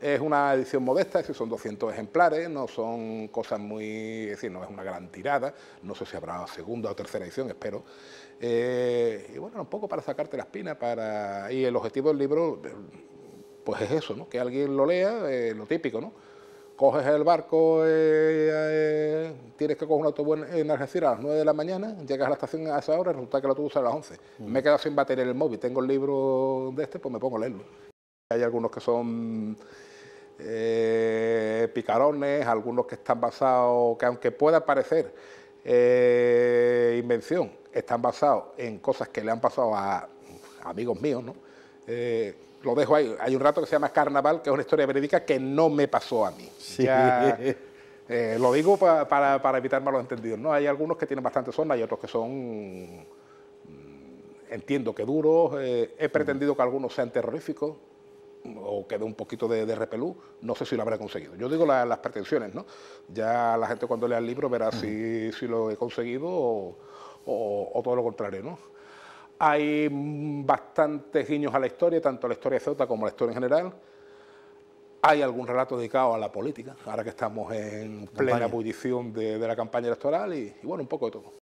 Es una edición modesta, son 200 ejemplares, no son cosas muy... es decir, no es una gran tirada, no sé si habrá segunda o tercera edición, espero. Eh, y bueno, un poco para sacarte la espina, para... y el objetivo del libro, pues es eso, que alguien lo lea, eh, lo típico, ¿no? Coges el barco, eh, tienes que coger un autobús en Argentina a las 9 de la mañana, llegas a la estación a esa hora y resulta que el autobús a las 11. Mm. Me he quedado sin batería en el móvil, tengo el libro de este, pues me pongo a leerlo. Hay algunos que son eh, picarones, algunos que están basados, que aunque pueda parecer eh, invención, están basados en cosas que le han pasado a, amigos míos, ¿no? Eh, lo dejo ahí. Hay un rato que se llama Carnaval, que es una historia verídica que no me pasó a mí. lo digo para, evitar malos entendidos. ¿no? Hay algunos que tienen bastante zona hay otros que son, mm, entiendo que duros. he pretendido que algunos sean terroríficos, o quedó un poquito de, repelú, no sé si lo habrá conseguido. Yo digo las pretensiones, ¿no? Ya la gente cuando lea el libro verá si, lo he conseguido o, todo lo contrario, ¿no? Hay bastantes guiños a la historia, tanto a la historia de Ceuta como a la historia en general. Hay algún relato dedicado a la política, ahora que estamos en plena ebullición de, la campaña electoral y bueno, un poco de todo.